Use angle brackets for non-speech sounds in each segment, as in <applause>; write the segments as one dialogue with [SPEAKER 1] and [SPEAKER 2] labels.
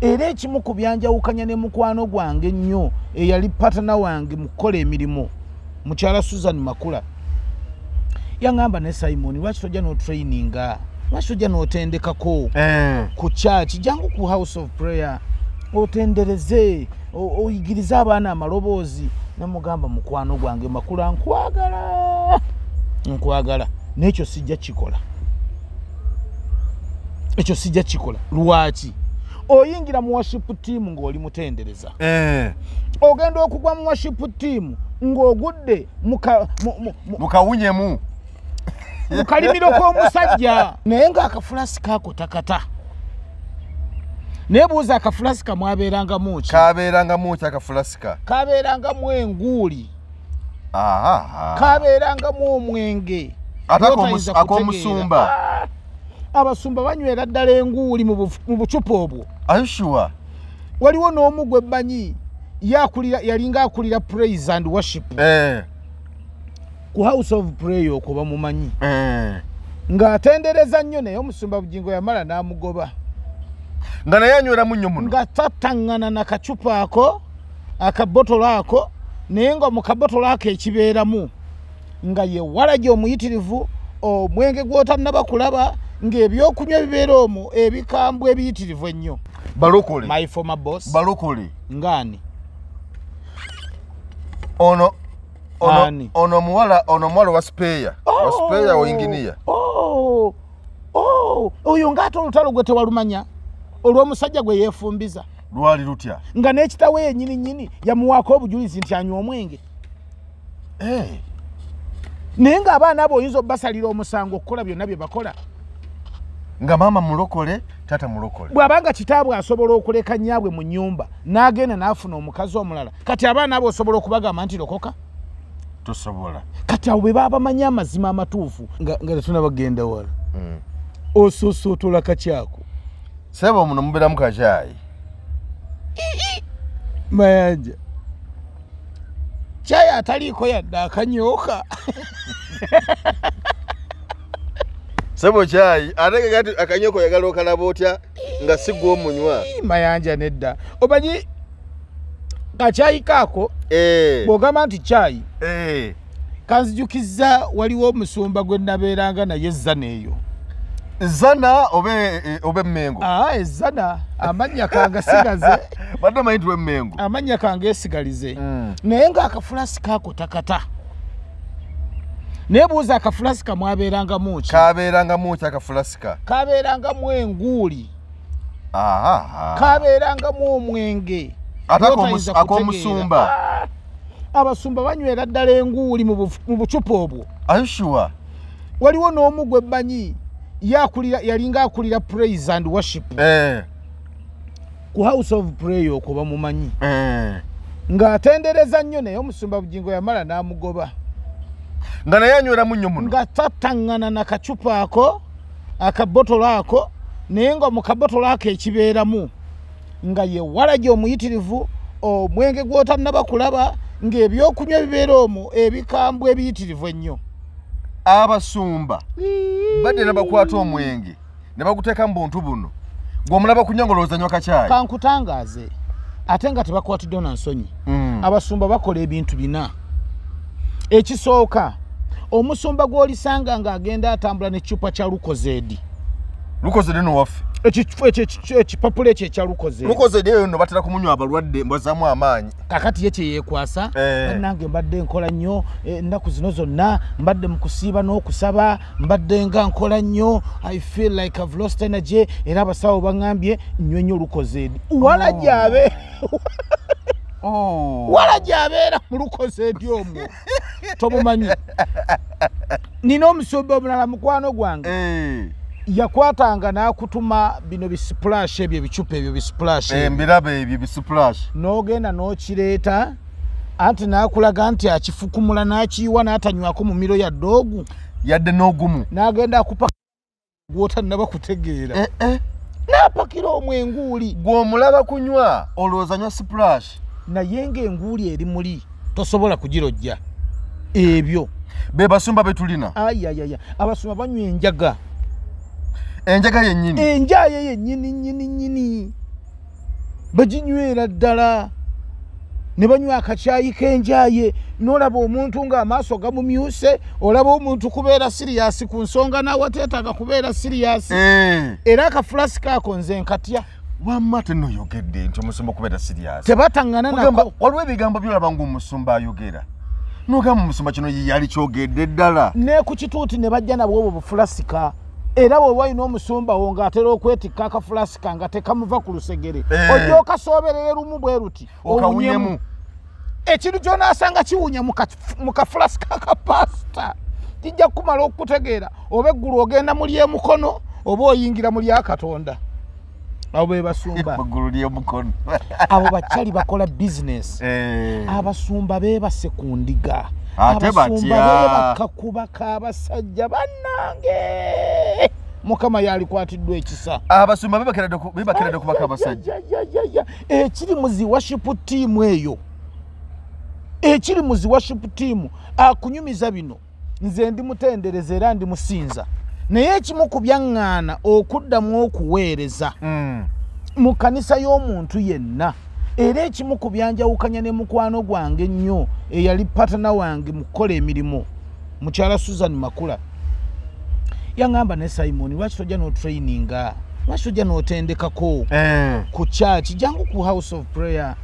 [SPEAKER 1] era ekimu ku byanjawukanya ne mukwano gwange ennyo eyali patana wange mu kukola emirimu mukyala susan makula yaŋamba ne simoni lwaki tojja n'otraininga lwaki tojja n'otendekako eh. ku chaki jangu ku house of prayer otendereze oyigirize abaana amaloboozi nemugamba mukwano gwange makula nkwagala nkwagala n'ekyo sijja kikola ekyo sijja kikola lwaki oyingira mu worship team ng'oli mutendereza eh. ogenda okugwa mu worship team ng'ogudde mukawunyemu mukalimiro k'omusajja <laughs> naye ng'akafulasikaako takata naye buuza akafulasika mwabeerangamu ki kabeerangamu ki akafulasika kabeerangamu enguuli kabeerangamu omwenge ak'omusumba abasumba banywera ddala enguuli mu bucupa obwo ayushua waliwo n'omu gwe bmanyi yalinga akulira praise and worship eh. ku house of pray okwo bamumanyi eh. ng'atendereza nnyo naye omusumba bugingo yamala n'amugoba nga naye anyweramu nnyo muno nga tataŋŋana na kacupa ako akabotolo ako naye nga mu kabotolo ako ekibeeramu nga ye walagi omuyitirivu omwenge gw'otannaba kulaba ng'ebyokunywa bibeera omwo ebikambwe ebiyitirivu ennyo balokole my former boss balokole ngaani ono ono ono omuwala ono omuwala wa speya oh, wa speya wa inginiya oh! oh! oh! oyo ng'ate olutalo gwe tewalumanya olw'omusajja gwe yeefumbiza
[SPEAKER 2] lwali lutya
[SPEAKER 1] nga n'ekitawo yenyini nyini yamuwaako obujulizi nti anywa omwenge eh. naye ng'abaana abo oyinza obbasalira omusango okukola byonna bye bakola
[SPEAKER 2] nga maama mulokole taata mulokole
[SPEAKER 1] bwabanga kitaabwe asobola okuleka nyaabwe mu nyumba n'agenda n'afuna omukazi omulala kati abaana abo osobola okubagamba nti lokoka tosobola kati abo bwe baabamanye amazima amatuufu nga tetunabagenda wala hmm. osoosootola kakyako seba omuno mubeeramu kakyayi mayanja kyayi ataliiko yadde akanyooka <laughs>
[SPEAKER 2] sebo kyayi ate kakati akanyoko yagala okalaba otya nga sigwomunywa
[SPEAKER 1] mayanja nedda obanyi kakyayi kaako eh. bwogamba nti kyayi eh. kanzijukiza waliwo omusumba gwe nabeeranga naye zana eyo zana oba emengo e, ah, ezana amannya kange sigaze <laughs> badde omanyi tiwa emengo amannya kange esigalize hmm. naye ngaakafulasi kaako takata naye buuza akafulasika mwabeerangamu ki kabeerangamu ki akafulasika kabeerangamu enguuli kabeerangamu omwenge ak'omusumba ah! abasumba banywera ddala enguuli mu bucupa obwo ayushua waliwo n'omu gwe bmanyi yalinga akulira praise and worship eh. ku house of pray okwo bamumanyi eh. ng'atendereza nnyo naye omusumba bugingo yamala n'amugoba nga naye anyweramu nnyo muno nga tattaŋŋana na kacupa ako akabotolo ako naye nga mu kabotolo ako ekibeeramu nga ye walage omuyitirivu omwenge gwotannaba kulaba ng'ebyokunywa bibeera omwo ebikambwa ebiyitirivu ennyo abasumba
[SPEAKER 2] badde nabakwata omwenge
[SPEAKER 1] ne baguteeka mu buntu buno gweomulaba kunywa ngaolowoozanywa kakyayi kankutangaaze ate nga tebakwatiddeo na nsonyi mm. abasumba bakola ebintu bina ekisooka omusumba gw'olisanga ng'agenda atambula nekicupa kya lukozeedi lukozeedi nowaffe ekipapula ekyo ekya lukozeedi eyo
[SPEAKER 2] no batera kumunywa abalwadde mbazaamu amaanyi kakati ye kyeyeekwasa eh.
[SPEAKER 1] bannange mbadde nkola nnyo eh, ennaku zino zonna mbadde mu kusiiba n'okusaba mbadde nga nkola nnyo i feel like ive lost energy era abasawo bagambye nnywe nnyo lukozeedi walajaabe oh. <laughs>
[SPEAKER 3] Oh.
[SPEAKER 1] wala gyabeera mulukoze ebyomu tobumanyi nina omusumba omulala mukwano gwange eh. yakwatanga nakutuma bino bisipulash ebyo bicupa ebyo bisipulash embirabe eh, ebyo bisipulash nogenda nokireeta anti nakulaga nti akifukumula nakiyiwa natanywako mumiro yadde ogu yadde nogumu nagenda akupa gwotanaba kutegeera eh, napakira omwenguuli gwomulaba kunywa olowooza nywa sipulash naye ngaenguuli eri muli tosobola kugirojja ebyo be basumba betulina ayayaya abasumba banywa enjaga enjaga yenyini enjaye yenyini nyini nyini baginywera ddala ne banywa akacyayi k'enjaye n'olaba omuntu ng'amaaso gamumyuse olaba omuntu kubeera siriyasi ku nsonga naawe teetaaga kubeera siriyasi eh. era akafulasika ako nze nkatya wamma teno
[SPEAKER 2] yogedde nti omusumba okubeera siriyas tebatanganaa waliwo ebigambo byolaba ngaomusumba ayogera
[SPEAKER 1] nogamba omusumba kino yali kyogedde ddala ne ku kituuti ne bajja nabwe obwo bufulasika era weoba olina omusumba wo ngaatera okwetikka akafulasika nga tekamuva ku lusegere eh. ojja okasoberere lumu bwe luti okawunyemu ekintu kyonaasanga kiwunya mu kafulasika akapasita kijja kumala okutegeera oba eggulu ogenda mu lyemukono oba oyingira mu lya katonda abo bebasumba <laughs> <laughs> abo bakyali bakola bizinesi eh. abasumba bebase ku ndiga abasumba bebakakuba kabasajja banange mukama yalikwatiddwa ekisa
[SPEAKER 2] abasumba bebakeredde okubaka abasajja
[SPEAKER 1] ekiri muziwashipu tiimu eyo ekiri muziwashipu tiimu akunyumiza bino nze ndi mutendereza era ndi musinza naye ekimu ku byaŋŋaana okuddamu okuweereza hmm. mu kanisa y'omuntu yenna era ekimu ku byanjawukanya ne mukwano gwange ennyo eyali patana wange mu kukola emirimu mukyala susan makula yaŋŋamba ne simoni lwaki tojja n'otraininga lwaki tojja n'otendekako hmm. ku kyaki jangu ku house of prayer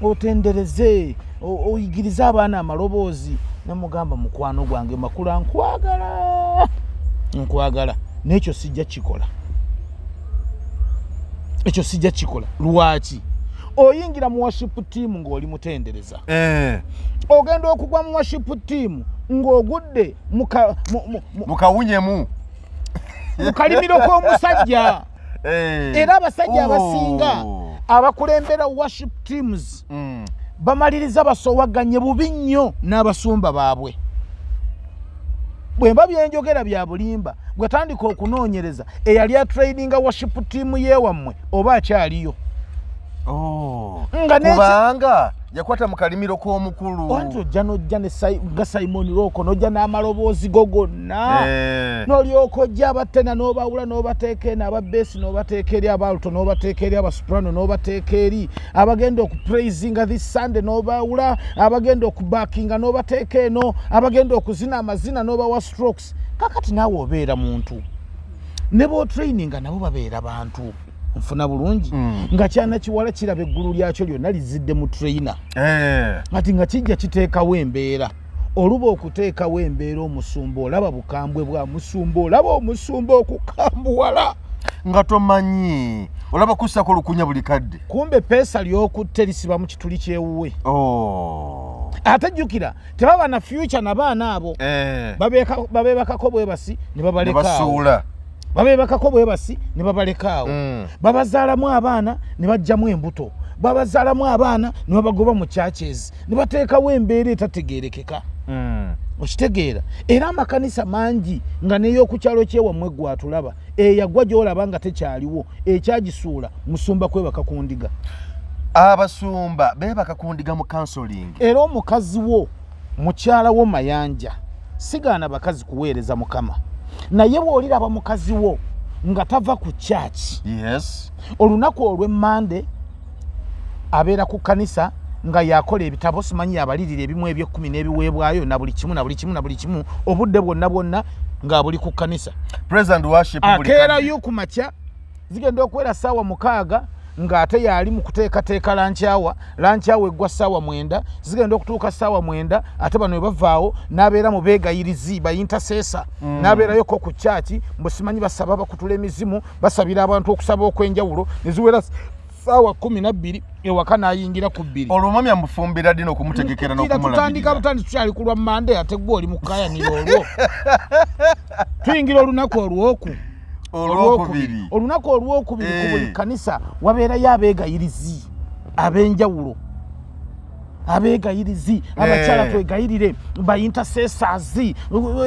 [SPEAKER 1] otendereze oyigirize abaana amaloboozi nemugamba mukwano gwange makula nkwagala nkwagala nekyo sijja kikola ekyo sijja kikola lwaki oyingira mu worship tiamu ngaoli mutendereza eh. ogenda okugwa mu worship tiamu ng'ogudde mukawunyemu
[SPEAKER 2] mukalimiro k'omusajja
[SPEAKER 1] <laughs> eh. era abasajja abasinga abakulembera worship teams mm. bamaliriza basowaganye bubi nnyo n'abasumba baabwe bwemba byenjogera bya bulimba gwe tandika okunoonyereza eyali atrainina waship tiimu yewammwe oba akyaliyo oh. nga kubanga yakwata mukalimiro k'omukulu anti ojja nojja nga simoni roko nojja n'amaloboozi go gonna eh. nolyoka ojja abatena n'obawula n'obateeka eni ababeesi n'obateeka eri abaluto n'obateeka eri abasuprano n'obateeka eri abagenda okupraisinga this sunday n'obawula abagenda okubakinga n'obateeka eno abagenda okuzina amazina n'obawa strokes kakati naawe obeera muntu ne bootraininga nabo babeera bantu nfuna bulungi hmm. nga kyanakiwala kiraba eggulu lyakyo lyonna lizidde mu traina eh. kati nga kijja kiteekawo embeera oluba okuteekawo embeera omusumba olaba bukambwe bwa musumba olaba omusumba okukambuwala nga tomanyi olaba kussako lukunya buli kadde kumbe peesa lyokutte lisiba mu kituli kyewuwe oh. ate jjukira tebaba na fyuca nabaana abo eh. babebakako bwebasi ne babalekaawo babebakako bwebasi ne babalekaawo mm. babazaalamu abaana ne bajjamu embuto babazaalamu abaana ne babagoba mu kyakyezi ne bateekawo embeera etategeerekeka mm. okitegeera era amakanisa mangi nga neyokukyalo kyewamu eggwatulaba eyagwa gyolaba nga tekyaliwo ekyagisuula musumba kwebaka ku ndiga abasumba bebaka ku ndiga mu kansoling era omukazi wo mukyala wo mayanja sigaana bakazi kuweereza mukama naye bwoliraba mukazi wo nga tava ku chaki olunaku olwemande abeera ku kanisa nga yakola ebitabo simanyi yabalirira ebimu ebyekumi n'ebiweebwayo nabuli kimu nabuli kimu nabuli kimu obudde bwonna bwonna ngaabuli ku kanisa akeerayo ah, ku makya zigenda okuwera saawa mukaaga ng'ate yali mu kuteekateeka lancawa lancawa eggwa ssaawa mwenda zigenda okutuuka ssaawa mwenda ate bano webavaawo n'abeera mu beegayirizi bayintasesa mm. n'abeerayo ko ku caaki mbusimanyi basaba bakutula emizimu basabira abantu okusaba okw'enjawulo neziwera saawa kumi nabbiri ewaka n'ayingira ku bbiri olwomamya mufumbira ddi nokumutegekera tutandika butandi tukyali kulwa mande ategwa oli mukayaniro olwo <laughs> tuyingira olunaku olwoku olwokubiri olunaku olwokubiri kubuli eh. kanisa wabeerayo abeegayirizi abenjawulo abeegayirizi abakyala eh. twegayirire bayintasesazi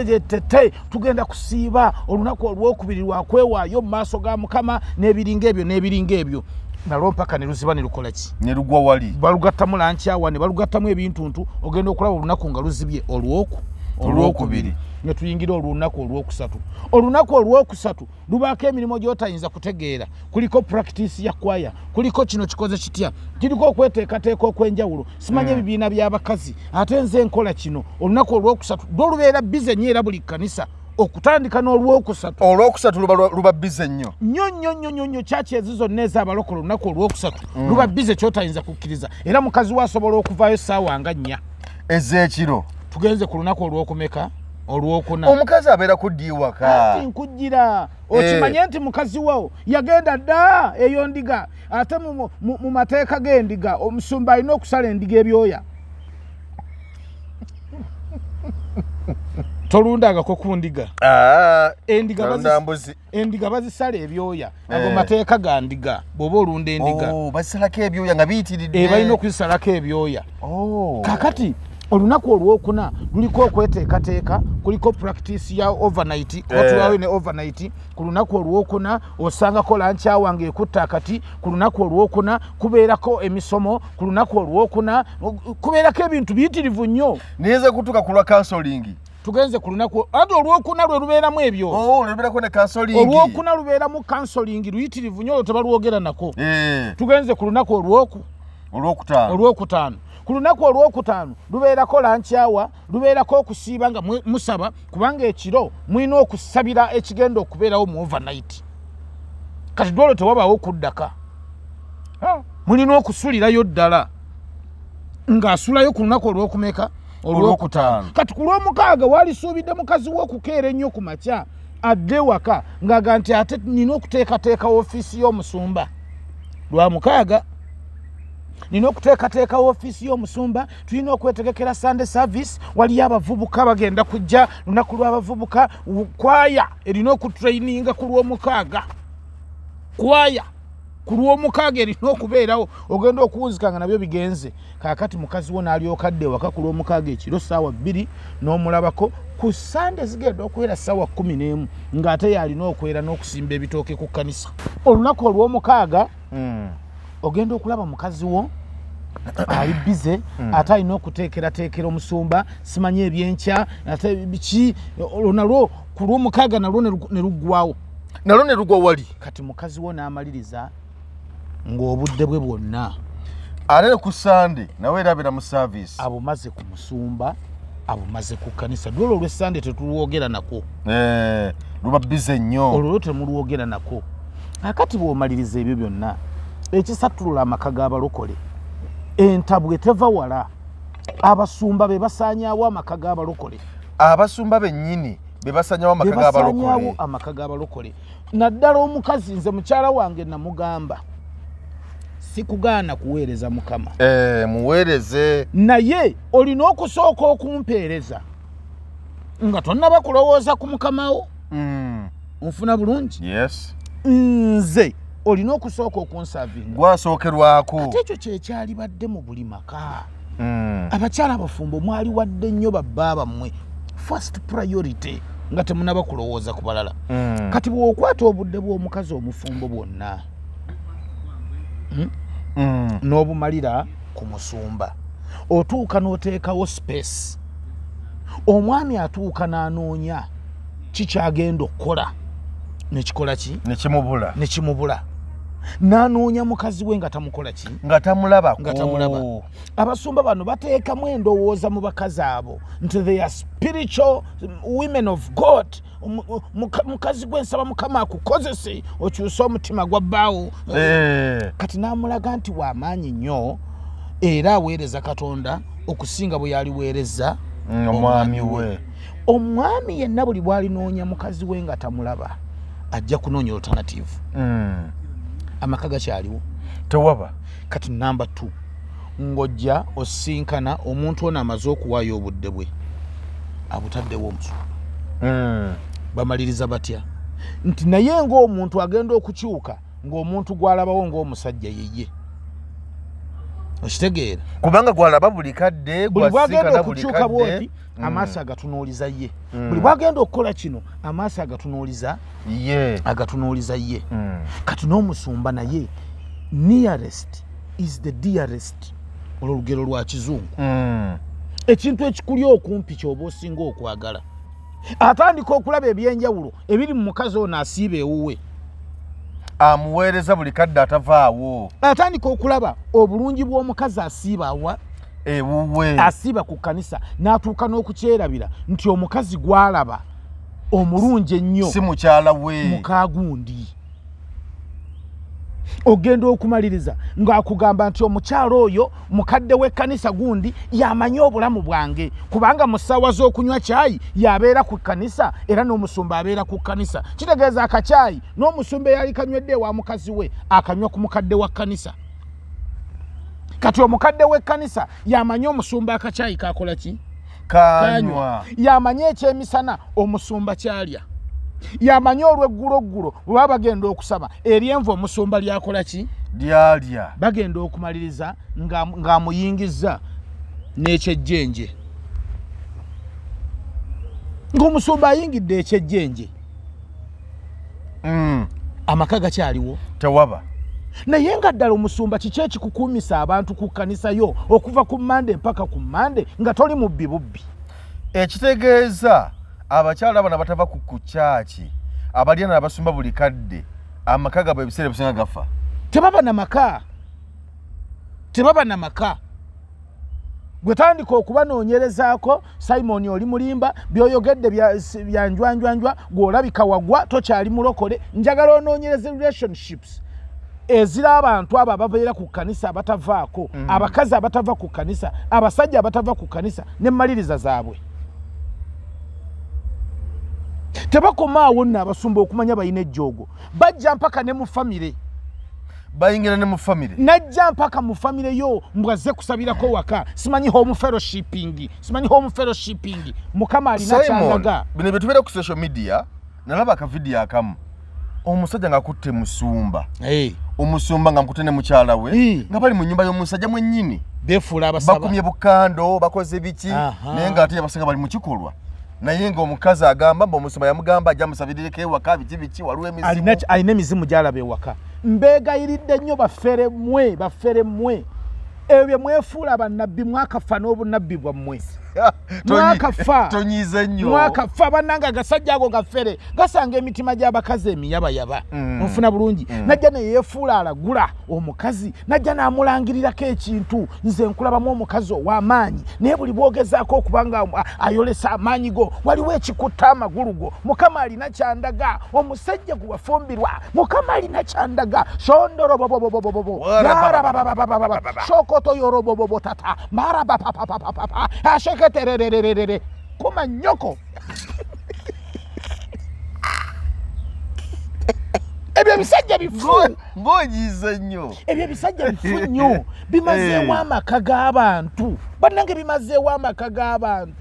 [SPEAKER 1] eh, tete tugenda kusiiba olunaku olwokubiri lwakwewaayo mu maaso ga mukama n'ebiringa ebyo n'ebiringa ebyo nalwo mpaka ne luziba ne lukolaki ne lugwa wali balugattamu lanky awa ne balugattamu ebintuntu ogenda okulaba olunaku nga luzibye olwoku olwokubiri ne tuyingira olunaku olwokusatu olunaku olwokusatu lubaako emirimu gyotayinza kutegeera kuliko practice ya kwaya kuliko kino kikoze kitya kiriko okweteekateeka okwenjawulo simanye eh. ebibiina byabakazi ate nze enkola kino olunaku olwokusatu lwolubeera bize nyo era buli kanisa okutandika n'olwokusatu olwokusatu luba bize nnyo nyonyonyonyonyo kyaki ezi zonna ezabalokola olunaku olwokusatu mm. luba bize kyotayinza kukkiriza era mukazi we asobola okuvaayo saawa nga nnya ezekiro tugenze ku lunaku olwokumeka olwokuna omukazi abeera kuddiiwaka nkujjira eh. okimanye nti mukazi wo yagenda dda eyo ndiga ate mu mateeka g'endiga omusumba alina okusala endiga ebyoya <laughs> tolundagako ku ndiga ah, endiga bazisala ebyoya ago eh. mateeka ga ndiga bwoba olunda endigabazisalako oh, ebyoya nga biyitiriddebalina eh, okuzisalako ebyoya oh. kakati olunaku olwokuna luliko okweteekateeka kuliko practice ya overnight eh. otwawe ne overnight ku lunaku olwokuna osangako lancawa ngaekutta akati ku lunaku olwokuna kubeerako emisomo ku lunaku olwokuna kubeerako ebintu biyitirivu nnyo niyinza kutuka kulwa counseling tugenze ku lunaku ati olwokuna lwe lubeeramu ebyo oh, olwokuna lubeeramu counseling luyitirivu nnyo olwo tebalwogera nako eh. tugenze ku lunaku olwoku olwokutaano ku lunaku olwokutaano lubeerako lancawa lubeerako okusiiba nga musaba kubanga ekiro mulina okusabira ekigenda okubeerawo mu overnight kati dwolwo tewabaawo okuddaka mulina okusulirayo ddala ng'asulayo ku lunaku olwokumeka olwokutaano kati ku lwomukaaga waalisuubidde mukazi we okukeera ennyo ku makya adde waka ng'aga nti ate nina okuteekateeka ofiisi y'omusumba lwa mukaaga nina okuteekateeka woofiisi y'omusumba tulina okwetegekera sande service waliyo abavubuka bagenda kujja lunaku lw'abavubuka kwaya erina okutraininga ku lw'omukaaga kwaya ku lwomukaaga erina okubeerawo ogenda okuwunzika nga nabyo bigenze kaakati mukazi wo n'alyokadde waka ku lwomukaaga ekiro saawa bbiri n'omulabako ku sande zigenda okwera saawa kumi n'emu ng'ate yaalina okwera n'okusimba ebitooke ku kkanisa olunaku olw'omukaaga hmm. ogenda okulaba mukazi wo <clears throat> ali bize hmm. ate alina okuteekerateekera omusumba simanyi ebyenkya ate biki lonalwo ku lwomukaaga nalwo ne luggwawo nalwo ne lugwa wali kati mukazi wo n'amaliriza ng'obudde bwe bwonna ate ku sande nawe erabira mu saavisi abumaze ku musumba abumaze ku kanisa dwolwo olwesande tetulwogera nako eh, luba bize nnyo olwolwo temulwogera nako akati bw'omaliriza ebyo byonna ekisatulula amaka g'abalokole entabwe teva wala abasumba be basaanyaawo amaka g'abalokole
[SPEAKER 2] abasumba bennyini bebasanyaawo
[SPEAKER 1] amaka g'abalokole naddala omukazi nze mukyala wange namugamba sikugaana kuweereza mukama eh, muweereze naye olina okusooka okumpeereza nga tonnabakulowooza ku mukamawo mm. nfuna bulungi nze olina okusooka okunsavinga
[SPEAKER 2] gwasookerwako ate
[SPEAKER 1] ekyo kyekyalibadde mu buli maka hmm. abakyala bafumbo mwali wadde nnyo babbaabammwe first priority nga temunaba kulowooza ku balala hmm. kati bweokwata obudde bw'omukazi omufumbo bwonna hmm, n'obumalira ku musumba otuuka n'oteekawo space omwami atuuka n'anoonya kikyagenda okukola nekikola ki nekimubula nekimubula nanoonya mukazi we nga tamukola ki nga tamulabanga tamulaba abasumba bano bateekamu endowooza mu bakazi abo nti they are spiritual women of god mukazi gwensaba mukama akukozese okyusa omutima gwa bbaawo eh. kati namulaga nti waamaanyi nnyo era aweereza katonda okusinga bwe yaliweereza mm, omwami we omwami yenna buli bwalinoonya mukazi we nga tamulaba ajja kunoonya alternative mm. amaka gakyaliwo tewaba kati number t ngaojja osinkana omuntu ono amaze okuwaayo obudde bwe abutaddewo omusu hmm. bamaliriza batya nti naye ngaomuntu agenda okukyuka ngaomuntu gwalabawo ngaomusajja yeye
[SPEAKER 2] okitegeera kubanga gwalaba buli kadde buli bwagenda okukyuka bwoti mm. amaaso
[SPEAKER 1] agatunuuliza ye mm. buli bwagenda okukola kino amaaso agatunuuliza ye agatunuuliza ye mm. kati n'omusumba naye nearest is the dearest olwolugero lwa kizungu ekintu ekikuli okumpi kyoba osinga okwagala atandika okulaba ebyenjawulo ebiri mu mukazi ono asiiba ewuwe amuweereza buli kadde atavaawo atandika okulaba obulungi bw'omukazi asiibawa ewuwe asiiba ku kkanisa n'atuuka n'okukyerabira nti omukazi gwalaba omulungi ennyo si
[SPEAKER 2] mukyala we
[SPEAKER 1] mukagundi ogenda okumaliriza ng'akugamba nti omukyalo oyo mukadde w'ekkanisa gundi y'amanyi obulamu bwange kubanga mu ssaawa z'okunywa kyayi y'abeera ku kkanisa era n'omusumba abeera ku kkanisa kitegeeza akakyayi n'omusumba eyali kanywedde ewa mukazi we akanywa ku mukadde wa kkanisa kati omukadde w'ekkanisa y'amanyi omusumba akakyayi kakola ki kanywa y'amanyi ekyemisana omusumba kyalya yamanyi olweggulo ggulo bwe baba bagenda okusaba eryenva omusumba lyakola ki lyalya bagenda okumaliriza ng'amuyingiza n'ekyejjenje ng'omusumba ayingidde ekyejjenje mm. amaka gakyaliwo tewaba naye nga ddala omusumba kiki ekikukuumisa abantu ku kkanisa yo okuva ku mande mpaka ku mande nga toli mubbi bubbi ekitegeeza abakyala bano batava ku kukyaki abalyana
[SPEAKER 2] abasumba buli kadde amaka gabwe ebiseera ebisinga gafa tebaba
[SPEAKER 1] na maka tebaba na maka gwetandika okubanoonyerezaako simoni oli mulimba byoyogedde byanjwanjwanjwa gweolabika wagwa tokyali mulokole njagala onoonyereza relationships ezira abantu abo ababeera ku kkanisa abatavaako mhm. abakazi abatava ku kkanisa abasajja abatava ku kkanisa nemaliriza zaabwe mm -hmm. tebakomaawo nno abasumba okumanya balina ejjoogo bajja mpaka ne mu famire bayingira ne mu famire najja mpaka mu famire yo mbwaze kusabirako waka simanyi home fellowshipping simanyi home fellowshipping mukama alina kyalaga
[SPEAKER 2] bino byetubeera ku social media nalaba akavidiyo akamu omusajja ngaakutte musumba omusumba nga mukutte ne mukyala we nga bali mu nyumba y'omusajja mwennyini befuula abasaba bakumye bukando bakoze biki naye ngaate abasinga bali mu kikolwa naye ngaomukazi agamba mba omusumba yamugamba ajja musabirireko ewaka biki biki
[SPEAKER 1] waliwo emizimu alina emizimu gyalaba ewaka mbeegayiridde nnyo baffere mmwe baffere mmwe ebyo mwefuula bannabbi mwakafa n'obunabbi bwammwe <laughs> mwakafatonyize nnyo mwakafa bannanga agasajja ago gaffere gasanga emitima gy'abakazi emiyabayaba mm. nfuna bulungi mm. najja neyeefuula alagula omukazi najja n'amulangirirako ekintu nze nkulabamu omukazi ow'amaanyi naye buli bwogezaako okubanga ayolesa amaanyi go waliwo ekikutta amagulu go mukama alina kyandaga omusajja gu wafumbirwa mukama alina kyandaga sondoro bobobobobobo yaraba sooka koto yoro bobo botata mara pa pa pa pa pa pa pa ashake tere tere tere tere kuma nyoko <laughs> ebyebisajja bifu mbojiza nnyo ebyebisajja bifu nnyo <laughs> bimazeewo eh. amaka g'abantu bannange bimazeewo amaka g'abantu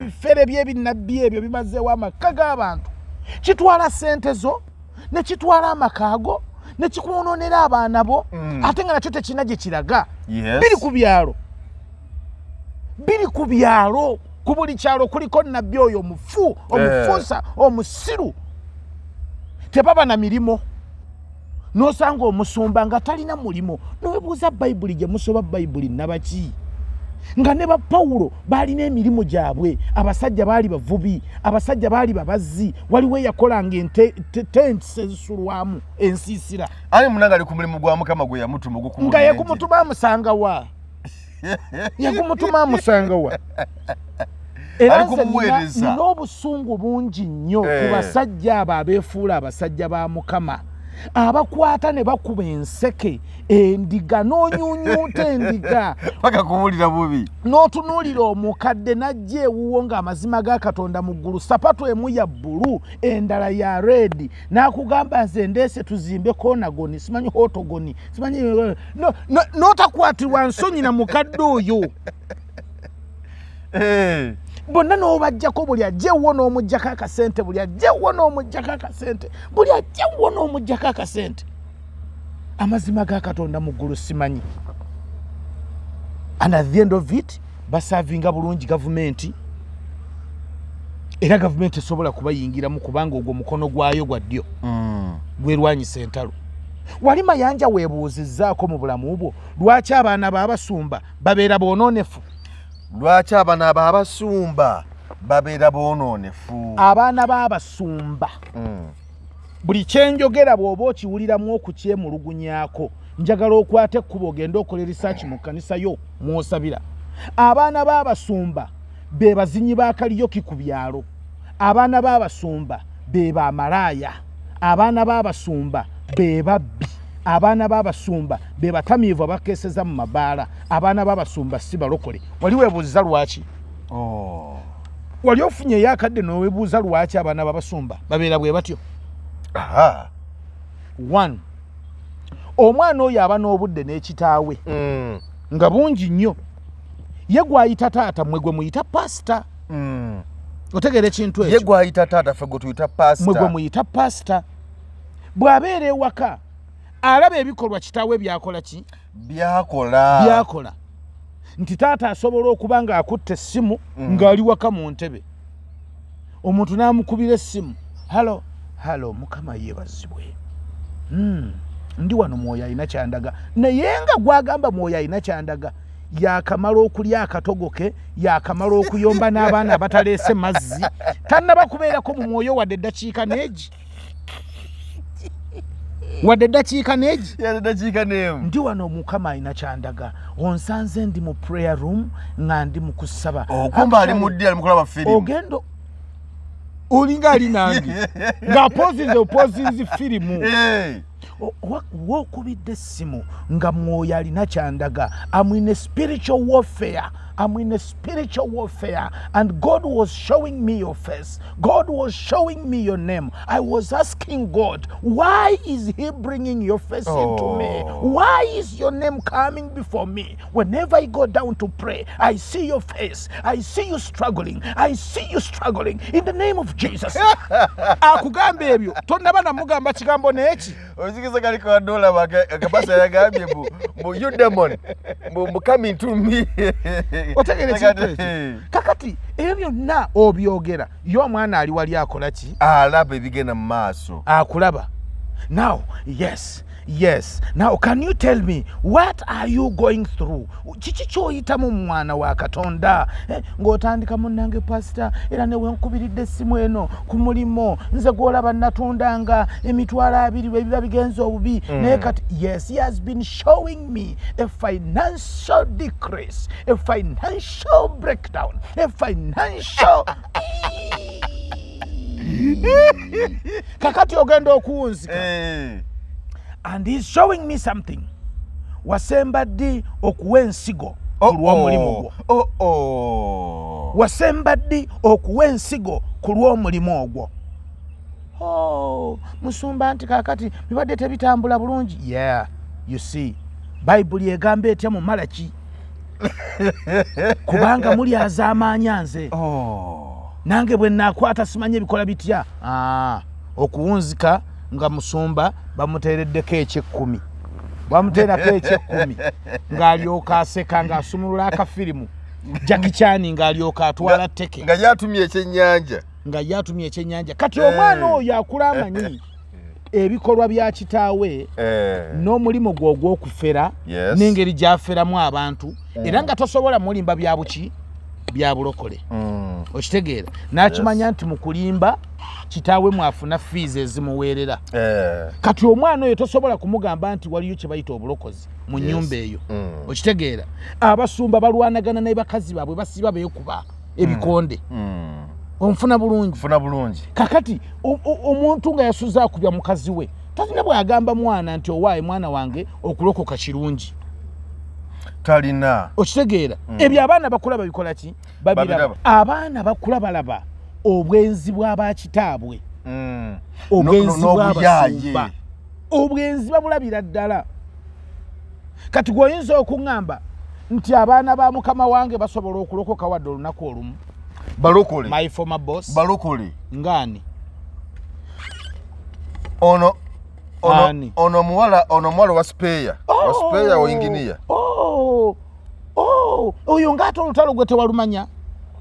[SPEAKER 1] ebifere byebinnabbi ebyo bimazeewo amaka g'abantu kitwala sente zo ne kitwala amaka go nekikwononera abaana bo hmm. ate nga nakyo tekirina gye kiraga biri ku byalo biri ku byalo ku buli kyalo kuliko nabbi oyo omufu omufuusa eh. omusiru tebaba na mirimu n'osanga omusumba nga talina mulimu nowebuuza bayibuli gye musoba bayibuli nabaki nga ne ba pawulo baalina emirimu gyabwe abasajja baali bavubi abasajja baali babazzi waliwo eyakolanga ententis ezisulwamu
[SPEAKER 2] ensiisira ani munanga ali ku mulimu gwa mukama gwe yamutuma nga yekumutuma
[SPEAKER 1] amusangawa <laughs> yekumutuma amusangawa
[SPEAKER 3] era nina
[SPEAKER 1] obusungu bungi nnyo ku eh. basajja abo abeefuula abasajja ba mukama hey. abakwata ne bakuba enseke endiga n'onyunyuuta endiga bakakubulira <laughs> bubi n'otunuulira omukadde n'ajja ewuwo ng'amazima ga katonda mu ggulu sapato emu ya bbulu endala ya redi n'akugamba nze ndeese tuzimbe konagoni simanyi hotogoni simanyi n'otakwatirwa nsonyi na mukadde oyo <laughs> eh. bonna n'obajjako buli ajjewo n'omugjako akasente buli ajjewo n'omugjako akasente buli ajjewo n'omugjako akasente amazima ga katonda mu ggulu simanyi and athend of it basavinga bulungi gavumenti era gavumenti esobola kubayingiramu kubanga ogwo mukono gwayo gwa ddyo mm. gwerwanyisa entalo wali mayanja webuuzizzaako mu bulamu bwo lwaki abaana babasumba babeera bononefu lwaki abana aba abasumba babeera bononefu abaana baabasumba hmm. buli kyenjogera bw'oba okiwuliramu okukyemulugunyako njagala okwata ekkuba ogenda okola erisaaki mu kkanisa yo mwosabira abaana baabasumba be bazinyi baakaliyoki ku byalo abaana baabasumba beba amalaaya abaana baabasumba be babbi abaana babasumba bebatamiivu abakeseza mu mabaala abaana babasumba si balokole wali webuuziza lwaki oh. wali ofunye ey akadde nowebuuza lwaki abaana babasumba babeera bwe batyo one omwana oyo aba n'obudde n'ekitaawe mm. nga bungi nnyo ye gwayita taata mmwe gwe muyita pasita mm. otegeera ekintu ekyo ye gwayita taata fe gwe tuyita pasita mmwe gwe muyita pasita bw'abeera ewaka alaba ebikolwa kitaawe byakola ki byakola byakola nti taata asobola okuba nga akutta essimu mm. ng'ali waka mu ntebe omuntu n'amukubira essimu halo halo mukama yeebazibwe mm. ndi wano mwoyo alina kyandaga naye nga gwagamba mwoyo alina kyandaga yakamala okulya akatogoke yakamala okuyomba n'abaana abataleese mazzi tannaba kubeerako mu mwoyo wadde eddakiika n'egi wadde dakiika n'egiadakiikanemu ndi wano omukama alina kyandaga onsanze ndi mu prayer room nga ndi mu kusaba okumba ali muddi ali mukulaba firimu ogendo olinga ali nange <laughs> nga posinze opozinzi firimu <laughs> wa okubidde essimu nga mwoyo alina kyandaga amwine spiritual warfare I'm in a spiritual warfare, and God was showing me your face. God was showing me your name. I was asking God, why is He bringing your face oh. into me? Oh. Why is your name coming before me? Whenever I go down to pray, I see your face. I see you struggling. I see you struggling in the name of Jesus. <laughs> akugamba ebyo
[SPEAKER 2] kigambo you
[SPEAKER 1] demon come into me
[SPEAKER 2] Eh, otegereki eh,
[SPEAKER 1] eh. kakati ebyo byonna obyogera ye omwana ali wali akolaki alaba ebigenda mu maaso akulaba now yes yes now can you tell me what are you going through kiki kyoyitamu mumwana wa katonda eh, ng'otandika munnange pasita era newe nkubiridde essimu eno ku mulimu nze gwolaba natundanga emitwalo abiri webiba bigenza obubi mm. naye kati yes he has been showing me a financial decrease a financial breakdown a financial <laughs> kakati ogenda okuwunzika eh. and he's showing me something wasemba ddi okuwa ensigo kulwomulimu ogwo wasemba ddi okuwa ensigo ku lw'omulimu ogwo oh, musumba nti kakati bibadde tebitambula bulungi ye you see bayibuli egamba etya mu malaki <laughs> kubanga muli azaamaanya nze oh. nange bwe nnaakwata simanye ebikola bitya ah, okuwunzika nga musumba bamuteereddeko ekyekkumi bamuteerako ekyekkumi ng'alyoka aseka ng'asumulula akafirimu jakicyani ng'alyoka atwala teke nga yatumye ekyenyanja nga yatumye ekyenyanja kati omwana eh. oyo akula amanyi ebikolwa bya kitaawe eh. n'omulimu gwe ogw'okufera n'engeri gy'aferamu abantu eh. era nga tosobola mulimba bya buki byabulokole mm. okitegeera nakimanya yes. nti mukulimba kitaawe mwafuna fees ezimuweerera eh. kati omwana oyo tosobola kumugamba nti waliyo kyebayita obulokozi mu nyumba yes. eyo mm. okitegeera abasumba balwanagana nebakazi baabwe basiba beekuba ebikonde mm. mm. omufuna bulungi funa bulungi kakati omuntu nga yasuzakubya mukazi we tolina bwagamba mwana nti owaaye mwana wange okulokoka kirungi talina okitegeera mm. ebyo abaana bakula babikola ki babiraba abaana bakula balaba obwenzi bwabakitaabwe mm. obwenzi bwabasumba obwenzi babulabira ddala kati gweoyinza okuŋŋamba nti abaana ba mukama wange basobola okulokoka wadde olunaku olumu balokole my former boss balokole ngaani ono ono ono omuwala ono omuwala owa speyer owa speyer owa inginiya oh. Oh, oyo ngaate olutalo gwe tewalumanya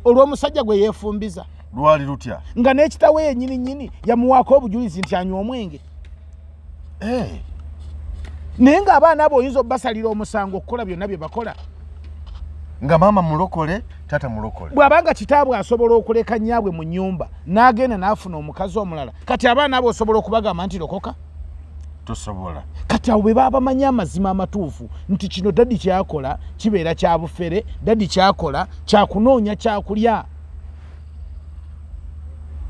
[SPEAKER 1] olw'omusajja gwe yeefumbiza lwali lutya nga n'ekitawo yenyini nyini yamuwaako obujulizi nti anywa omwenge eh. naye ng'abaana abo oyinza obbasalira omusango okukola byonna bye bakola nga maama mulokole tata mulokole bw'abanga kitaabwe asobola okuleka nyaabwe mu nnyumba n'agenda n'afuna omukazi omulala kati abaana abo osobola okubagamba nti lokoka tosobola kati awo bwe baabamanyi amazima amatuufu nti kino daddi kyakola kibeera kya bufere daddi kyakola kyakunoonya kyakulya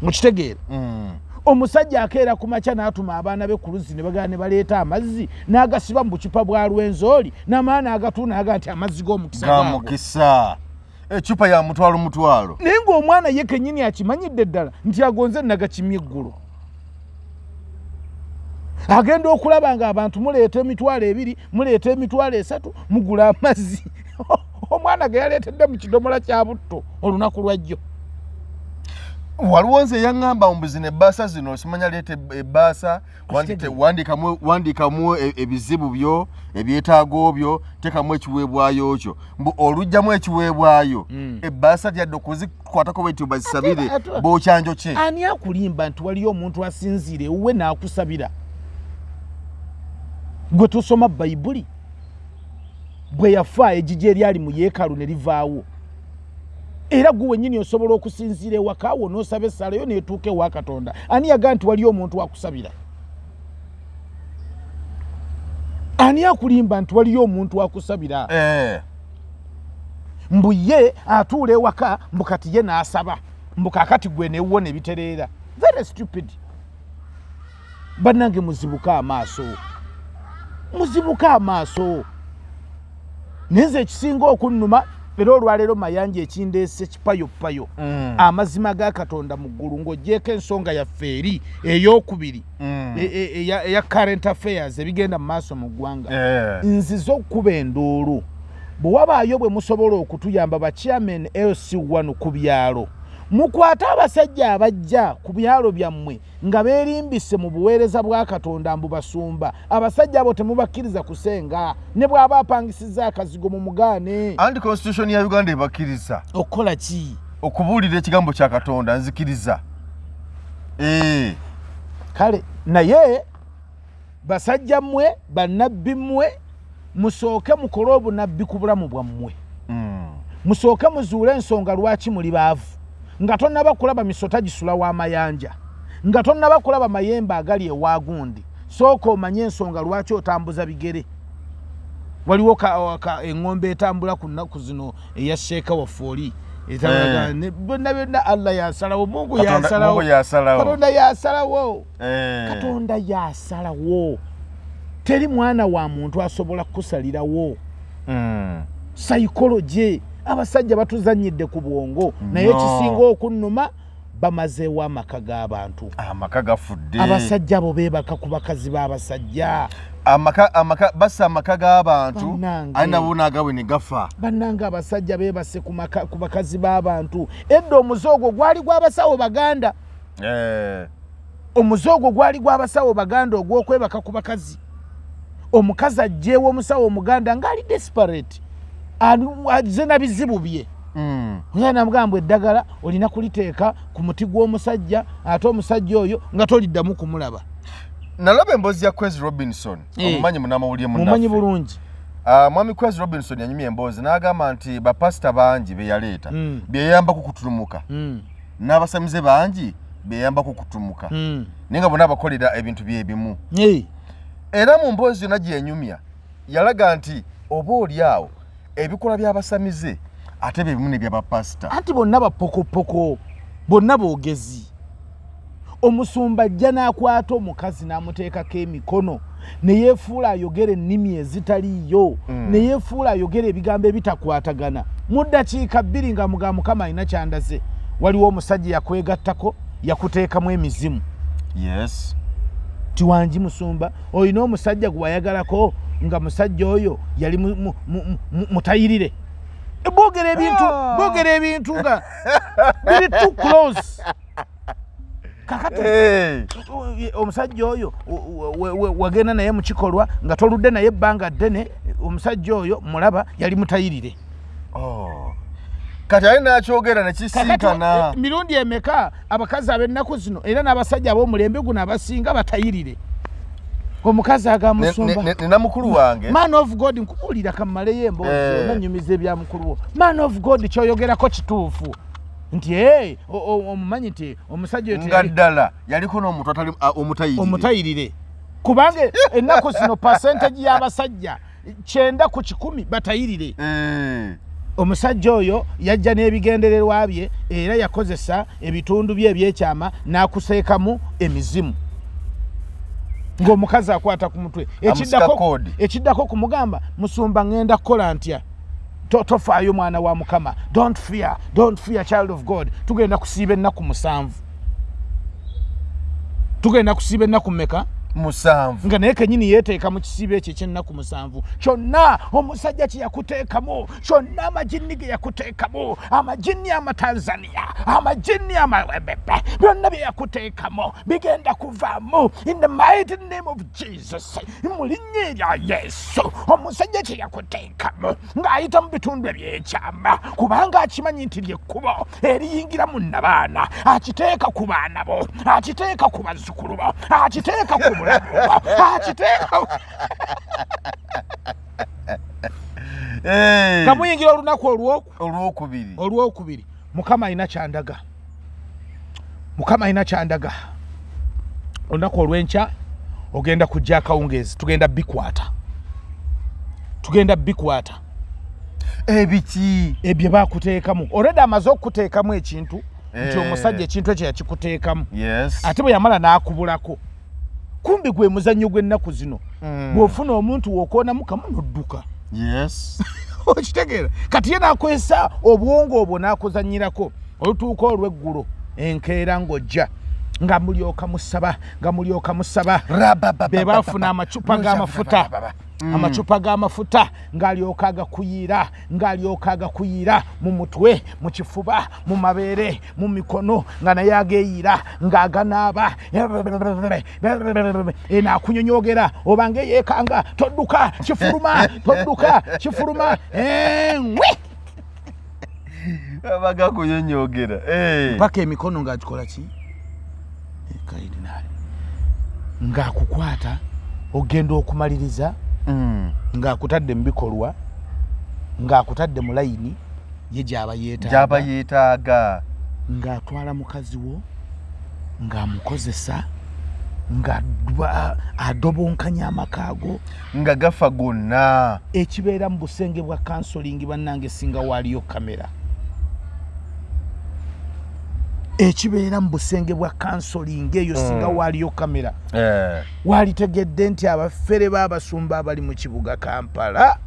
[SPEAKER 1] mukitegeere mm. omusajja akeera ku makya n'atuma abaana be ku luzzi ne bagaa ne baleeta amazzi n'agasiba mu bucupa bwa lwenzooli n'amala n'agatuuna agaa nti amazzi g'omukisagamukisa
[SPEAKER 2] ecupa ya mutwalo mutwalo
[SPEAKER 1] naye ng'omwana ye kennyini akimanyidde ddala nti agonze nagakimye eggulo agenda okulaba ngaabantu muleeta emitwalo ebiri muleeta emitwalo esatu mugula amazzi <laughs> omwana ge yaleetedde mu kidomola kya butto olunaku lwajjo
[SPEAKER 2] waliwo nze yaŋŋamba mubuzina ebbaasa zino simanya leeta ebbaasa wandiikamu e, ebizibu byo ebyetaago byo teekamu ekiweebwayo kyo mbu olugjamu ekiweebwayo hmm. ebbaasa lyadde okuzikwatako bwe nti bazisabire bookyanjo kye ani
[SPEAKER 1] akulimba nti waliyo omuntu asinziire wuwe n'akusabira gwe tusoma bayibuli bwe yafa ejijja eryali mu yeekaalu ne livaawo era gwe wennyini osobola okusinziira ewakaawo n'osaba essaalayo neetuuka ewa katonda ani yagaa nti waliyo omuntu akusabira ani akulimba nti waliyo omuntu akusabira eh. mbu ye atuula ewaka mbu kati ye n'asaba mbu kakati gwe neewo nebitereera very stupid bannange muzibuka amaaso muzibuka amaaso naye nze ekisinga okunnuma era olwaleero mayanja ekindeese kipayopayo mm. amazima ga katonda mu ggulu ng'ogyeko ensonga yaffe eri ey'okubiri mm. e, e, eya current affairs ebigenda mu maaso mu ggwanga eh. nzize okukuba enduulu bwe wabaayo bwe musobola okutuyamba bachairman lc 1 ku byalo mukwate abasajja abajja ku byalo byammwe nga beerimbise mu buweereza bwa katonda mbubasumba abasajja abo temubakkiriza kusenga ne bw'aba apangisizza akazigo mu mugaane
[SPEAKER 2] anti constitution ya uganda ebakkiriza okukola ki okubuulira
[SPEAKER 1] ekigambo kya katonda nzikiriza ee eh. kale naye basajja mmwe bannabbi mmwe musooke mukole obunabbi ku bulamu bwammwe mm. musooke muzuule ensonga lwaki muli baavu nga tonaba kulaba misota gisula w'amayanja nga tonaba kulaba mayemba agali ewagundi sooka omanye ensonga lwaki otambuza bigere waliwo eŋŋomba etambula ku nnaku zino eyasheeka waffe oli byonna eh. byonna allah yasalawo mungu yasalawokatonda yasalawo eh. katonda yasalawo teri mwana wa muntu asobola kukusalirawo hmm. sayikoloje abasajja batuzanyidde ku bwongo naye kisinga okunnuma bamazeewo amaka g'abantu amaka gafudde abasajja abo beebaka ku bakazi b'abasajja basa amaka g'abantu ainabo
[SPEAKER 2] naagawe ne gafa
[SPEAKER 1] bannanga abasajja beebase ku bakazi b'abantu edda omuzoogo gwali gw'abasawo baganda
[SPEAKER 2] eh.
[SPEAKER 1] omuzoogo gwali gw'abasawo baganda ogw'okwebaka ku bakazi omukazi ajjeewo omusawo omuganda ng'ali desperate azena bizibu bye hmm. namugamba eddagala olina kuliteeka ku muti gw'omusajja ate omusajja oyo nga toliddamu kumulaba
[SPEAKER 2] nalaba emboozi
[SPEAKER 1] ya quez robinson eh. omumanyi
[SPEAKER 2] munamawulire mumumanyi
[SPEAKER 1] bulungi ah, mwami quez
[SPEAKER 2] robinson yanyumya emboozi n'agamba nti bapasita bangi beyaleeta hmm. byeyambaku kutulumuka hmm. n'abasamize bangi beyambaku kutulumuka naye nga bona abakolera ebintu byebimu eh. era mu mboozi yonna gyeyanyumya yalaga nti oba oli
[SPEAKER 1] awo ebikola byabasamize ate byebimu nebyabapasita anti bonna bapokopoko bonna boogezi omusumba ajja n'akwata omukazi n'amuteekako emikono neyeefuula ayogera ennimi ezitaliiyo mm. neyeefuula ayogera ebigambo ebitakwatagana muddakiika bbiri nga muga mukama alina kyandaze waliwo omusajja yakwegattako yakuteekamu emizimu
[SPEAKER 2] yes
[SPEAKER 1] tiwangi musumba olina omusajja gwe wayagalako nga musajja oyo yali mutayirire e, bogera ebintu ah. bogera ebintu nga biri to close omusajja oyo wagenda naye mukikolwa nga toludde naye ebbanga ddene omusajja oyo mulaba yali mutayirire oh. kati ali nakyogera nekisinkana e, mirundi emeka abakazi ab'ennaku zino era n'abasajja ab'omulembe guno abasinga batayirire omukazi agamusumbanina mukulu wange man of god nkubuulira kammaleyo emboozi eh. nanyumiza ebya mukulu wo man of god kyoyogerako kituufu nti omumanyi nti omusajja nga ddala yaliko nomuntuomutayirire kubanga ennaku zino pasentaji y'abasajja kyenda ku kikumi batayirire eh. omusajja oyo yajja n'ebigendererwa bye era yakozesa ebitundu bye ebyekyama n'akuseekamu emizimu ngaomukazi akwata kumutwe ekiddako kumugamba musumba ngenda kukola ntya tofayo mwana wa mukama dont fear dont fear child of god tugenda kusiiba ennaku musanvu tugenda kusiiba ennaku meka musanvu nga naye kenyini yeeteeka mu kisibo ekyo ekyennaku musanvu kyonna omusajja kye yakuteekamu kyonna amajinni ge yakuteekamu amajinni amatanzania amajinni amawebebe byonna bye yakuteekamu bigenda kuvaamu in the mighty name of jesus mu linnya erya yesu omusajja kye yakuteekamu ng'ayita mu bitundu ebyekyama kubanga akimanyi nti lyekkubo eriyingira mu nnabaana akiteeka ku baana bo akiteeka ku bazzukulu bo akiteeka ku 하지 돼! namuyingira olunaku olwokubiri olwokubiri mukama alina kyandaga mukama alina kyandaga olunaku olwenkya ogenda kujja akawungeezi tugenda bikwata tugenda bikwata ebiki ebyo bakuteekamu olwedde amaze okukuteekamu ekintu nti omusajja ekintu ekyo yakikuteekamu ate bwe yamala n'akubulako kumbi gwe muzanyo gw'ennaku zino hmm. bwofuna omuntu wokoonamukamu nodduka <laughs> okitegeera kati ye nakwesa obwongo obwo nakuzanyirako olutuuka olweggulo enkeera ngaojja nga mulyoka musaba nga mulyoka musaba bebafuna amacupa g'amafuta mm. amacupa g'amafuta ng'alyoka agakuyira ng'alyoka agakuyira mu mutwe mu kifuba mu mabeere mu mikono nga naye ageyira ng'aganaaba naakunyonyogera oba ngaeyeekanga todduka kifuluma todduka kifuluma ngwe
[SPEAKER 2] abagakunyonyogera eh.
[SPEAKER 1] mpaka emikono ngaagikolaki kaidinaali ng'akukwata ogenda okumaliriza Mm. ng'akutadde mu bikolwa ng'akutadde mu layini ye gy'aba yeetaaga gy'aba yeetaaga ng'atwala mukazi wo ng'amukozesa ng'adobonkanya amaka ago nga gafa gonna ekibeera mu busenge bwa kansolingi bannange singa waaliyo kamera ekibeera mu busenge bwa kansolinga eyo hmm. singa waaliyo kamera eh. walitegedde nti abafere baabasumba abali mu kibuga kampala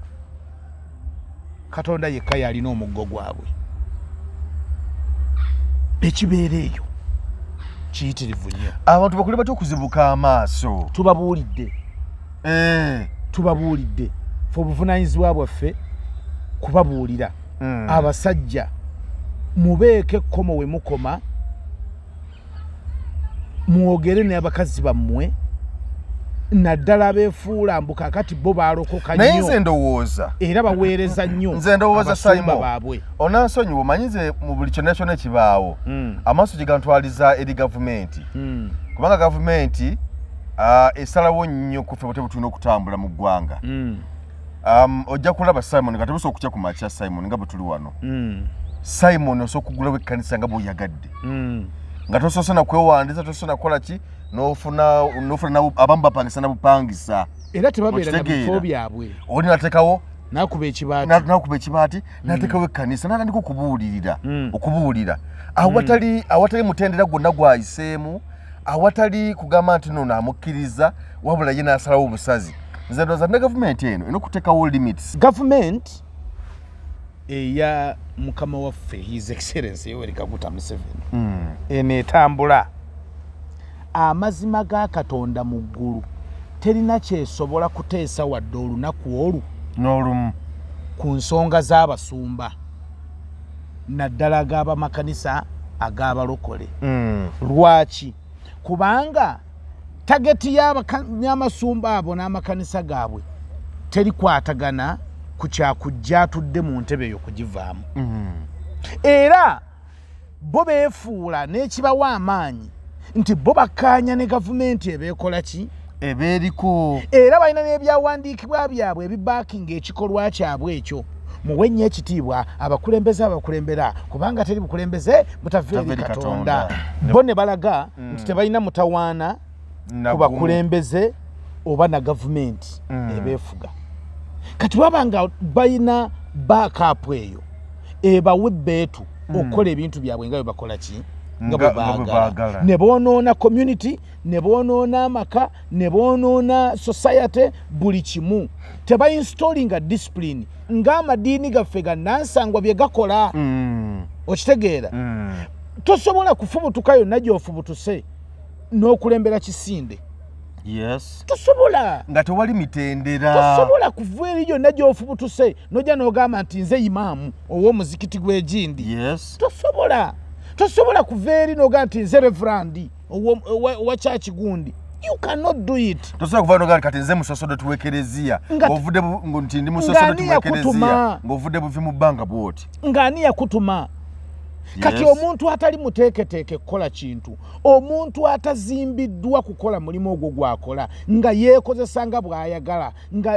[SPEAKER 1] katonda yekka yalina omuggo gwabwe ekibeera eyo kiyitirivu nnyo abantu bakole batya okuzibuka amaaso tubabuulidde eh. tubabuulidde fe obuvunanyizibwa bwaffe kubabuulira hmm. abasajja mubeeko ekkomo we mukoma mwogere n'abakazi bammwe naddala befuula mbu kakati bo balokokanaye nze ndowooza era
[SPEAKER 2] baweereza nnyo nze ndowooza simo baabwe onansonyiwa omanyize mu buli kyonnakyona ekibaawo hmm. amaaso gye gantwaliza eri gavumenti hmm. kubanga gavumenti esalawo nnyo kuffe bwetebe tulina okutambula mu ggwanga hmm. ojja kulaba simon nga tebusa okutya ku maca simon nga bwe tuli wano simon osooka okugulawo ekkanisa nga bweoyagadde nga tosoose nakwewandiisa tosoose nakolaki nofuna nofuna abamu bapangisa nabupangisa era tebabeeranabifo byabwe oli natekawo nakuba ekibaati mm. natekawo ekkanisa natandika okubuulirira mm. okubuulira awatali mm. awatali mutendera gwonna gwayiseemu awatali kugamba nti nono amukkiriza wabula ye nasalawo obusazi nze ndoza ne gavumenti eno ina okuteekawo limits gavumenti
[SPEAKER 1] eya mukama waffe his excellency yoweri kaguta museveni enetambula amazima ga katonda mu ggulu terina kyesobola kuteesa wadde olunaku olu n'olumu ku nsonga z'abasumba naddala ag'abamakanisa ag'abalokole hmm. lwaki kubanga tageti y'amasumba abo n'amakanisa gaabwe terikwatagana ku kyakujja atudde mu ntebe eyo kugivaamu hmm. era bo beefuula n'ekibawa amaanyi nti bo bakkaanya ne gavumenti ebeekola ki ebeeriko era balina n'ebyawandiikibwa byabwe ebibaakinga ekikolwa kyabwe ekyo muwe nnyo ekitiibwa abakulembeze abakulembera kubanga teri bukulembeze mutaveeri katonda bo ne balaga mm. nti tebalina mutawaana ku bakulembeze oba na gavumenti mm. ebeefuga kati wabanga balina baakaapu eyo ebawe beetu Hmm. okukola ebintu byabwe nga bebakola ki nga bwebaagala ne boonoona community ne boonoona amaka ne boonoona society buli kimu teba insitolinga discipline ng'amadiini gaffe gannansangwa bye gakola hmm. okitegeera hmm. tosobola kufubutuka yonna gy'ofubutuse n'okulembera kisinde yes tusobola
[SPEAKER 2] nga tewali mitendera tosobola
[SPEAKER 1] kuva eri yonna gyofubutuse nojja n'ogamba nti nze imaamu ow'omuzikiti gw'egindi yes tosobola tosobola kuva eri nogamba nti nze revrandi owa kyaki gundi you cannot do it
[SPEAKER 2] tosobola kuva nogamba kati nze musosodo tuwekereziya ovudde nti ndi musosodo tuwekereziya
[SPEAKER 1] ngaovudde buvi mu bbanga bwoti ngaani yakutuma kati yes. omuntu atali muteeketeeke kukola kintu omuntu atazimbiddwa kukola mulimu ogwo gwakola nga yeekozesa nga bw'ayagala nga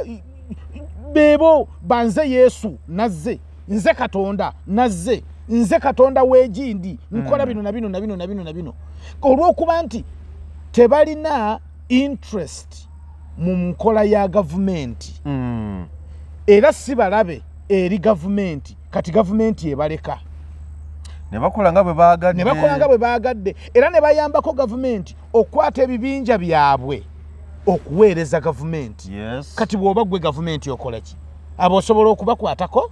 [SPEAKER 1] beebo banze yesu nazze nze katonda nazze nze katonda weegindi nkola mm. bino na bino na bino na bino na bino olw'okuba nti tebalina interest mu nkola ya gavumenti mm. era si balabe eri gavumenti kati gavumenti ebaleka nebakola nga bwe bagadde nebakola nga bwe bagadde era ne bayambako gavumenti okwata ebibinja byabwe okuweereza gavumenti kati bwoba gwe gavumenti okola ki abo osobola okubakwatako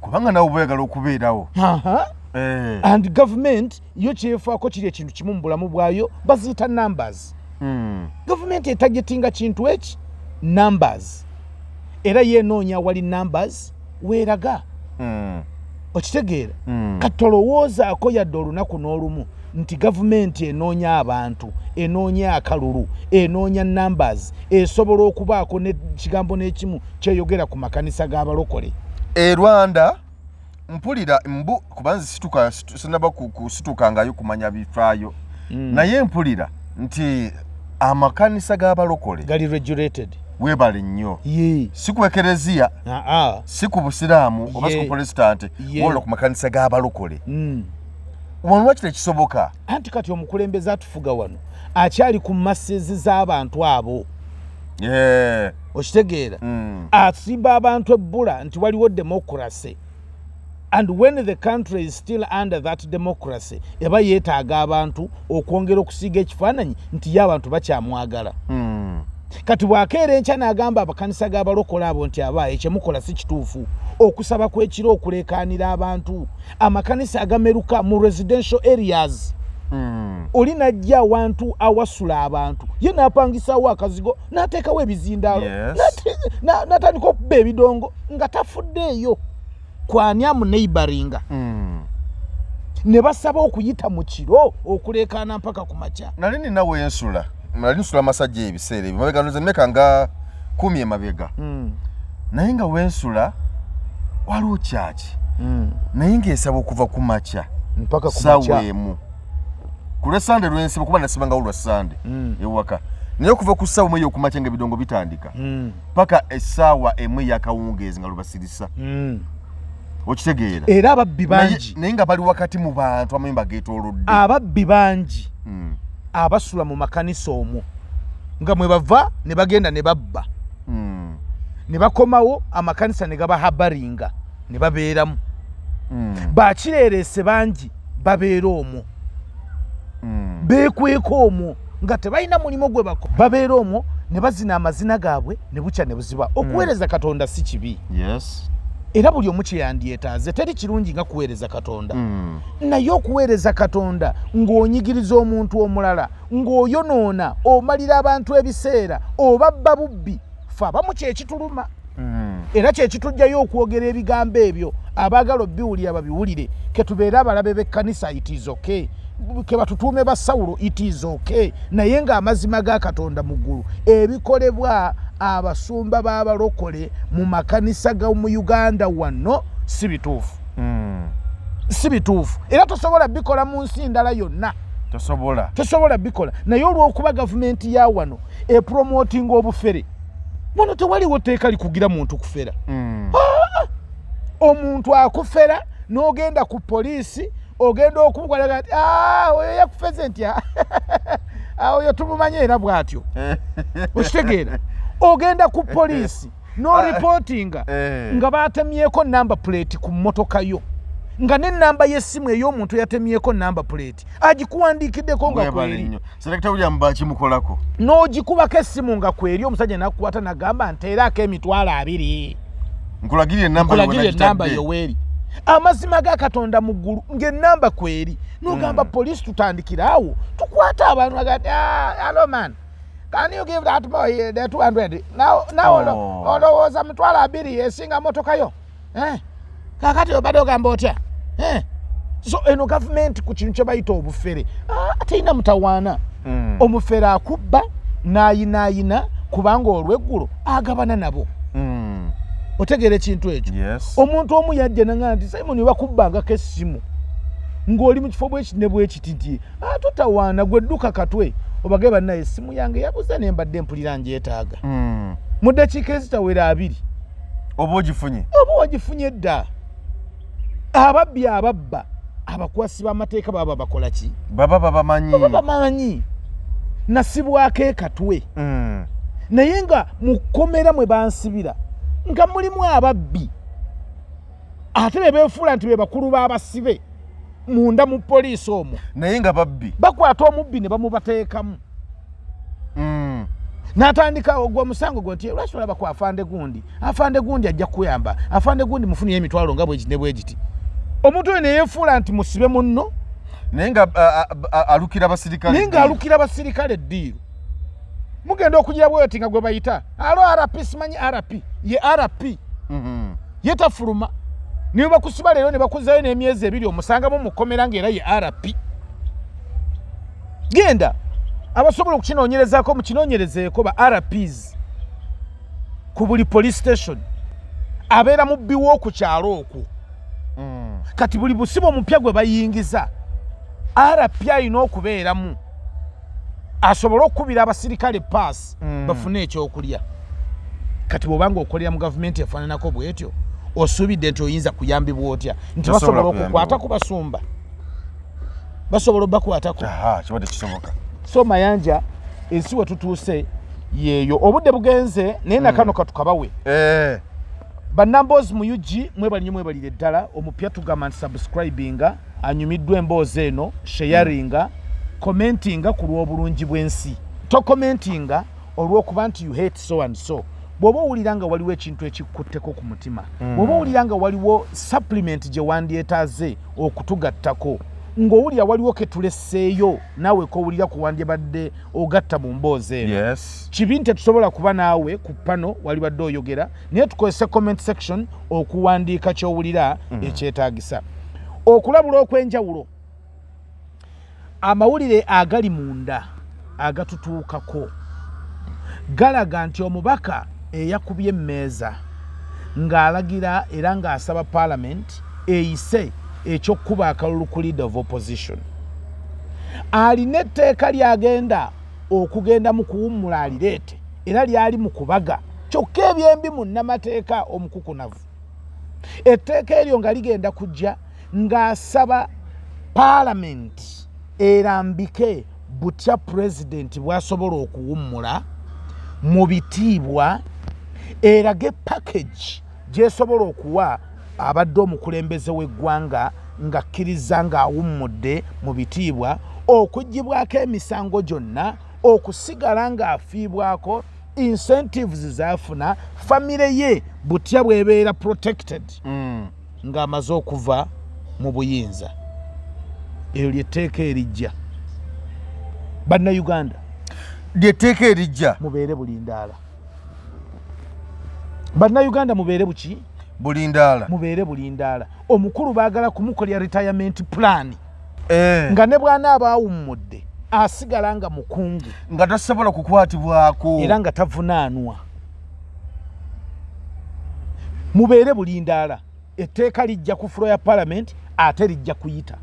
[SPEAKER 1] kubanga nawe bayagala okubeerawo eh. and gavumenti yo kyefaako kiri ekintu kimu mu bulamu bwayo baziyita numbers hmm. gavumenti etagetinga kintu eki numbers era yenoonya wali numbers weeraga hmm. okitegeera hmm. katolowoozaako yadde olunaku n'olumu nti gavumenti enoonya abantu enoonya akalulu enoonya numbers esobola okubaako nekigambo n'ekimu kyeyogera ku makanisa g'abalokole e rwanda mpulira mbu kubanzi sinaba
[SPEAKER 2] kusitukangayo kumanya bifaayo hmm. naye mpulira nti amakanisa g'abalokole gali regulated webale nnyo si ku ekereziya
[SPEAKER 1] si ku busiraamu oba si ku protestante wola ku makanisa g'abalokole mm. wanu lwakita ekisoboka anti kati omukulembeze atufuga wano akyali ku masezi z'abantu abo okitegeera mm. asimba abantu ebbula nti waliwo demokurasy and when the country is still under that democracy eba yeetaaga abantu okwongera okusiiga ekifaananyi nti yo abantu bakyamwagala mm. kati bwakeera enkya n'agamba abakanisa g'abalokole abo nti abaayo kyemukola si kituufu okusaba kw'ekiro okuleekaanira abantu amakanisa agameruka mu residential areas hmm. oli najja awantu awasula abantu ye n'apangisawo akazigo n'ateekawo ebizindaalo n'atandika okubba ebidongo nga tafuddeeyo kwani amu neibaringa hmm. ne basaba okuyita mu kiro okuleekaana mpaka ku makya nali ninawe ensula mara nsula masaje
[SPEAKER 2] ebiseera emabega noze meka nga kumi emabega mm. naye nga wensula waliwo kyaki mm. naye ngaesaba okuva ku makya sawa emu kulwa sande lwensiba kuba nasibangawo lwa sande mm. ewaka naye okuva ku ssaawa emueyo okumakya nga ebidongo bitandika paka essaawa emu eyakawungeezi nga lwebasirisa okitegeera era ababbi bangi naye nga
[SPEAKER 1] bali wakati mu bantu amayumba geetooloddeababbi bangi abasula mu makanisa omwo nga mwe bava ne bagenda ne babba hmm. ne bakomawo amakanisa ne gaba habaringa ne babeeramu hmm. bakireerese bangi babeera omwo hmm. beekweka omwo nga tebalina mulimu gwe bako babeera omwo ne bazina amazina gaabwe ne bukya ne buziba okuweereza katonda si kibi era buli omu kyeyandyetaaze teri kirungi nga kuweereza katonda hmm. naye okuweereza katonda ng'onyigiriza omuntu omulala ng'oyonoona omalira abantu ebiseera oba bba bubbi fe abamu kyekituluma hmm. era kyekituggyayo okwogera ebigambo ebyo abaagala obiwulira babiwulire ketubeere abalabe b'ekkanisa itizoke kebatutuume ba sawulo itizoke naye ng'amazima ga katonda mu ggulu ebikolebwa abasumba babalokole mu makanisa gamu uganda wano si bituufu hmm. si bituufu era tosobola bikola mu nsi ndala yonna tosobola bikola naye olwokuba gavumenti ya wano epromotinga obufere wano tewaliwo teeka likugira muntu kufera hmm. ah! omuntu akufera n'ogenda ku poliisi ogenda okumukolaga nti ah, oyo yakufeze nti <laughs> ah, oyo tumumanye era bw'atyo <laughs> okitegeera ogenda ku eh, poliisi eh. noripotinga
[SPEAKER 3] ah, eh. nga
[SPEAKER 1] batemyeko namba puleeti ku mmotoka yo nga nenamba yesimu ey'omuntu yatemyeko namba puleeti agikuwandikiddeko nga kwerinyo n'ogikubako essimu nga kweri omusajja nakukwata nagamba nteraako emitwalo abiri
[SPEAKER 2] nkulagirire enamba yoweeri
[SPEAKER 1] amazima ga katonda muggulu ngaenamba kweri nogamba mm. poliisi tutandikire awo tukwata abantu agati aloman ah, Can you give that boy uh, the 200? Now, now, oh. olowooza mitwalo abiri esinga eh, motoka yo eh? kakati obadde ogamba otya eh? so eno gavumenti ku kintu kyebayita obufere ah, ateyina mutawaana mm. omufere akubba nayinayina kubanga olweggulo agabana nabo mm. otegere ekintu ekyo yes. omuntu omu yajja naana nti simon wakubbangako essimu ng'oli mu kifo bwekine bwekiti nti atotawaana ah, gwedduka katwe obage bannaye essimu yange yabuze ne mbadde mpulira ngyetaaga hmm. mu ddakiika ezitawera abiri oba ogifunye oba wagifunye dda ababbi ababba abakwasi bamateeka baba bakola ki baba babamanyi babamanyi nasibwako ekatwe hmm. naye nga mukomera mwe bansibira nga mulimu ababbi ate be beefuula nti be bakulu b'abasibe munda mu poliisi omwo naye nga babbi bakwata omubbi ne bamubateekamu hmm. natandika ogwo omusango gwe nti lwaki olaba ku afande gundi afande gundi ajja kukuyamba afande gundi mufunire emitwalo nga bwegi ne bwegiti omuntu oyo neyeefuula nti musibe munno naye nga alukira basirikale naye nga alukira basirikale eddiiru mugenda okugira bwoyo ti nga gwe bayita alo rp simanyi rp ye rp mhm. yetafuluma niba kusiba leyo nebakuzayo nemyeze ebiri omusanga mu mukomera ngera ye RP genda abasobola okukinoonyereza ko mukinoonyereze ko ba RPs ku buli police station abera mu biwo ku kyalo ku mm. kati buli busibo mu pyagwe bayingiza RP ino kubera mu asobola okubira abasirikale pass mm. bafune ekyokulya kati bobanga okolera mu government efananako bwetyo osuubidde nti oyinza kuyambibwa otya nti basobola okukwata ku basumba basobola obakwatako so mayanja ensi we tutuuse yeeyo obudde bugenze naye nakano hmm. katukabawe eh. bannamboozi mu ug mwebalinyo mwebalira eddala omupya tugamba nti subscribinga anyumiddwa emboozi eno sheyaringa komentinga ku lw'obulungi bw'ensi tokomentinga olw'okuba nti you hate so and so bwoba owulira nga waliwo ekintu ekikutteko ku mutima mm. bwoba owulira nga waliwo supplement gye wandyetaaze okutugattako ngaowulira waliwo ketuleseeyo naawe kowulira kuwandyabadde ogatta mu mboozi eno yes. kibi ntitusobola kuba naawe ku pano wali badde oyogera naye tukozese comment section okuwandiika kyowulira mm. ekyetaagisa okulabula okw'enjawulo amawulire agali munda agatutuukako galaga nti omubaka eyakubye emmeeza ng'alagira era ng'asaba paalamenti eyise ekyokkuba akalulu ku leader of opposition alina etteeka lyagenda okugenda mu kuwummula alireete era lyali mu kubaga kyokka ebyembi mu nnamateeka omukukunavu etteeka eryo nga ligenda kujja ng'asaba paalamenti erambike butya pulezidenti bw'asobola okuwummula mu bitiibwa erage package gyesobola okuwa abadde omukulembeze w'eggwanga ngakkiriza ng'awummudde mu bitiibwa okuggibwako emisango gyonna okusigala ng'afiibwako incentives zaafuna famire ye butya bwebeera protected mm. ng'amaze okuva mu buyinza eyo lyetteeka erijja bannayuganda lyetteeka erijja mubeere bulindaala bannayuganda mubeere buki bulindaala mubeere bulindaala omukulu baagala kumukolya retirement plan eh. nga ne bwana abaawummudde asigala nga mukungu nga tasobola kukwatibwako era nga tavunaanwa mubeere bulindaala etteeka lijja ku floor ya paliament ate lijja kuyita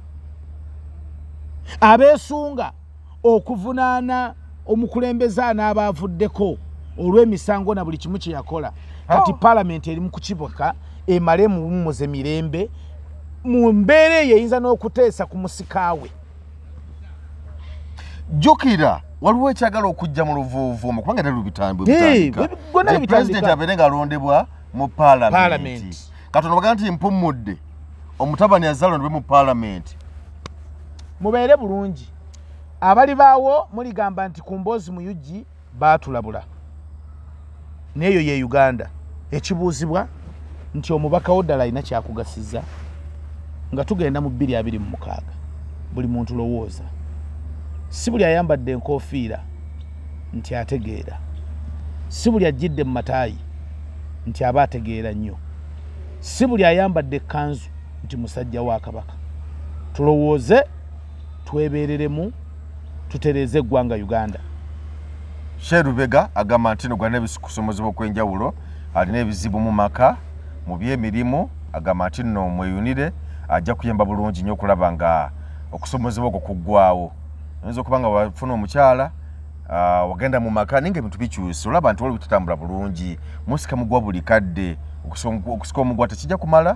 [SPEAKER 1] abeesunga okuvunaana omukulembeze anaaba avuddeko olw'emisango na buli kimu kye yakola kati oh. paalamenti eri mu kukiboka emale muwummuze mirembe mu mbeera eyo eyinza n'okuteesa ku musikaawe jukira waliwo ekyagala okujja mu luvuuvuumu kubanga
[SPEAKER 2] ne lubitabitandikapresidenti abeere ngaalondebwa mu paalamenti katono baga nti mpumudde omutabani azaalondebwe mu paalamenti
[SPEAKER 1] mubeere bulungi abali baawo muligamba nti ku mboozi mu uji baatulabula neeyo ye uganda ekibuuzibwa nti omubaka wo ddala alina kyakugasiza nga tugenda mu 226 buli muntu lowooza si buli ayambadde enkoofiira nti ategeera si buli ajjidde mu mataayi nti aba ategeera nnyo si buli ayambadde ekkanzu nti musajja wa kabaka tulowooze twebeereremu tutereeze eggwanga uganda sherubega
[SPEAKER 2] agamba nti nogwa n'ebisikusomozebwa okw'enjawulo alina ebizibu mu maka mu byemirimu agamba nti nno omweyunire ajja kuyamba bulungi nnyo okulaba nga okusomozebwa okwo kuggwaawo oyinza okuba nga wafuna omukyala wagenda mu maka naye nga ebintu bikyuse olaba nti waliwe tutambula bulungi musika mugwa buli kadde okusika omugwa tekijja kumala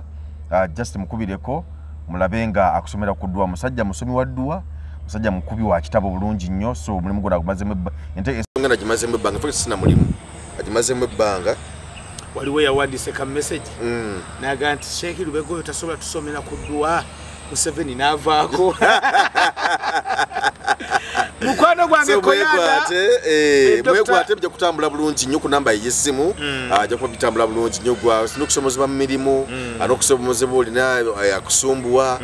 [SPEAKER 2] just mukubireko mulabe nga akusomera ku dduwa musajja musomi wa dduwa musajja mukubi wa kitabo bulungi nnyo so omulimu gwona agumazemu ebbanga nte nga nagimazemu ebbanga
[SPEAKER 1] fe sina mulimu agimazemu ebbanga waliwo yawandiise ka mesagi mm. naga nti sheki lubega oyo tasobola tusomera ku dduwa museveni naavaako <laughs> mukwano gwangemwekwate eh, eh,
[SPEAKER 2] bija kutambula bulungi nnyo ku namba eyesimu jakuba mm. ah, bitambula bulungi nnyo gwanokusomozebwa mu mirimu mm. ah, nokusomozebwa olina eh, akusumbuwa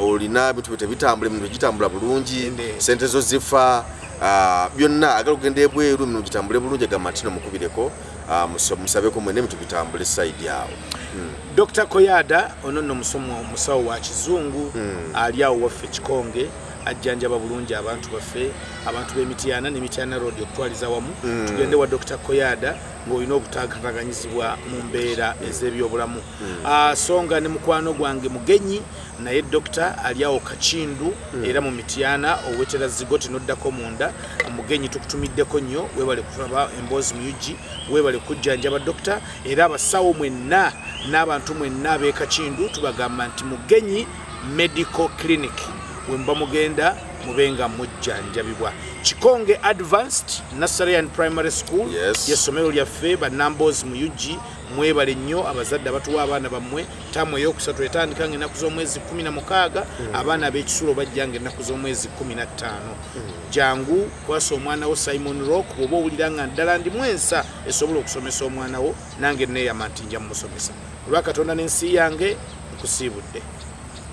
[SPEAKER 2] olina bintu byetebitambula emirimu egitambula bulungi sente zo zifa ah, byonna agala okugenda ebweru emirimu gitambule bulungi agamba ntino mukubireko Ah, musabe ko mwene mutukitambule side yao
[SPEAKER 3] hmm.
[SPEAKER 1] dr koyada onono musomo musao wa kizungu hmm. ali awo wa fetch konge ajjanjaba bulungi abantu baffe abantu b'emityana n'emityana road okutwaliza wamu hmm. tugende wa dr koyada ng'olina obutakataganyizibwa mu mbeera ez'ebyobulamu hmm. ah, songa ne mukwano gwange mugenyi naye dokita aliawo kakindu hmm. era mu mityana owetera zigoti noddako munda omugenyi tukutumiddeko nnyo webale kutaba emboozi muyugi webale kujjanjaba dokita era abasawo mwenna n'abantu mwenna ab'ekakindu tubagamba nti mugenyi medical clinic wemba mugenda mubenga mujjanjabibwa kikonge advanced nasarean primary school yes. yesomero lyaffe banumbers mu ug mwebale nnyo abazadde abatuwa abaana bammwe tamu eyokusatu etandika nga ennaku z'omwezi 16 mm. abaana ab'ekisulo bajjanga ennaku z'omwezi 15 mm. jangu kwasa omwana wo simon rock bwoba owulira nga ddala ndi mwensa esobola okusomesa omwana wo nange neeyama nti nja mumusomesa olwakatonda n'ensi yange nkusiibudde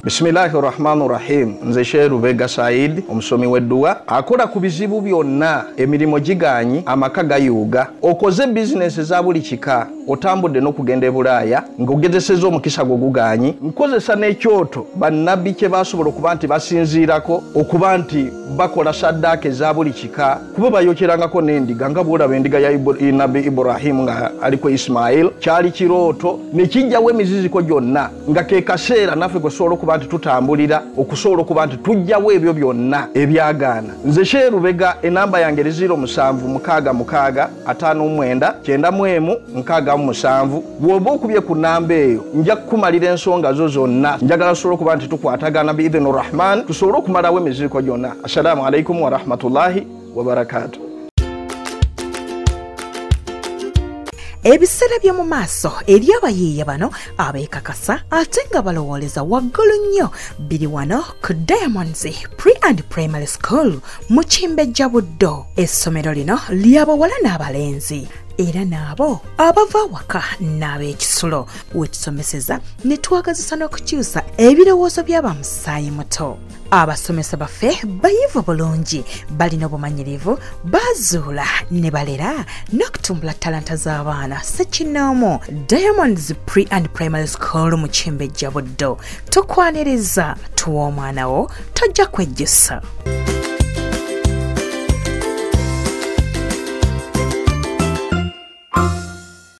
[SPEAKER 3] bisimilahi rahmani rahimu nze sheruvega saidi omusomi weddua akola ku bizibu byonna emirimu giganyi amaka gayuuga okoze bizinesi za buli kika otambudde n'okugenda ebulaaya ng'ogezeseza omukisa gwe guganyi nkozesa n'ekyoto bannabbi kye basobola okuba nti basinziirako okuba nti bakola saddaaka eza buli kika kuba bayokerangako n'endiga nga bwolaba endiga ya nabbi iburahimu nga aliko isimayiri kyali kirooto nekijjawo emiziziko gyonna nga ke kaseera naffe kwe sobola okuba okuba nti tutambulira okusobola okuba nti tujjawo ebyo byonna ebyagaana nze sherubega enamba yange eriziro musanvu mukaaga mukaaga ataano omwenda kyenda mu emu nkaagamu musanvu bw'oba okubye ku namba eyo nja kukumalira ensonga zo zonna njagala tusobola okuba nti tukwatagana biidhini rahman tusobole okumalawo emiziko gyonna assalamu alaikum warahmatullahi wabarakatu
[SPEAKER 1] ebiseera by'omu maaso eri abayiiya bano abeekakasa ate nga balowooleza waggulu nnyo biri wano ku diamonds pre and primary school mu kimbejja buddo essomero lino lyabawala n'abalenzi era n'abo abava waka n'ab'ekisulo wetusomeseza ne twagazisa n'okukyusa ebirowoozo by'abamusaayi muto abasomesa baffe bayivu bulungi balina obumanyirivu bazuula ne balera n'okutumbula talanta z'abaana sekinoomu diamonds pre and primary school mu kimbejja buddo tukwaniriza tuwa omwana wo tojja kwejjusa